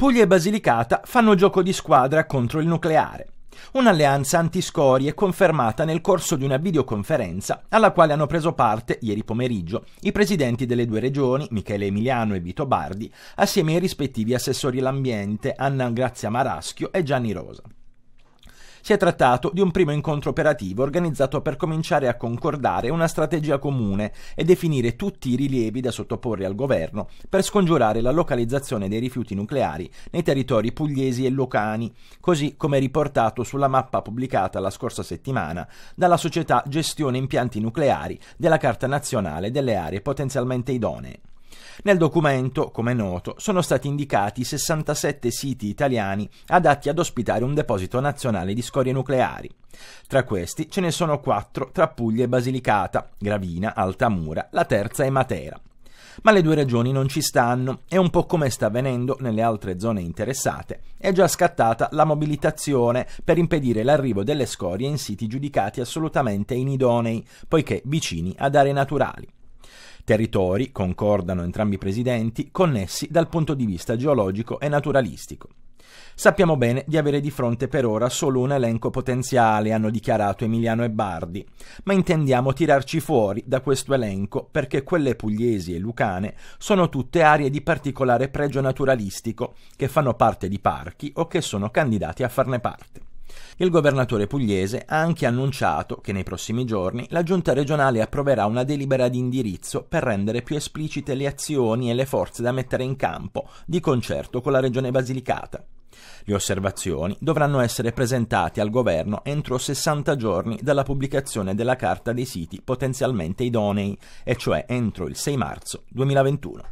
Puglia e Basilicata fanno gioco di squadra contro il nucleare. Un'alleanza antiscorie confermata nel corso di una videoconferenza alla quale hanno preso parte ieri pomeriggio i presidenti delle due regioni, Michele Emiliano e Vito Bardi, assieme ai rispettivi assessori all'ambiente Anna Grazia Maraschio e Gianni Rosa. Si è trattato di un primo incontro operativo organizzato per cominciare a concordare una strategia comune e definire tutti i rilievi da sottoporre al governo per scongiurare la localizzazione dei rifiuti nucleari nei territori pugliesi e locani, così come riportato sulla mappa pubblicata la scorsa settimana dalla società Gestione Impianti Nucleari della Carta Nazionale delle Aree Potenzialmente Idonee. Nel documento, come noto, sono stati indicati 67 siti italiani adatti ad ospitare un deposito nazionale di scorie nucleari. Tra questi ce ne sono quattro tra Puglia e Basilicata, Gravina, Altamura, la terza è Matera. Ma le due regioni non ci stanno e un po' come sta avvenendo nelle altre zone interessate, è già scattata la mobilitazione per impedire l'arrivo delle scorie in siti giudicati assolutamente inidonei, poiché vicini ad aree naturali territori, concordano entrambi i presidenti, connessi dal punto di vista geologico e naturalistico. Sappiamo bene di avere di fronte per ora solo un elenco potenziale, hanno dichiarato Emiliano e Bardi, ma intendiamo tirarci fuori da questo elenco perché quelle pugliesi e lucane sono tutte aree di particolare pregio naturalistico che fanno parte di parchi o che sono candidati a farne parte. Il governatore pugliese ha anche annunciato che nei prossimi giorni la giunta regionale approverà una delibera di indirizzo per rendere più esplicite le azioni e le forze da mettere in campo, di concerto con la regione Basilicata. Le osservazioni dovranno essere presentate al governo entro 60 giorni dalla pubblicazione della carta dei siti potenzialmente idonei, e cioè entro il 6 marzo 2021.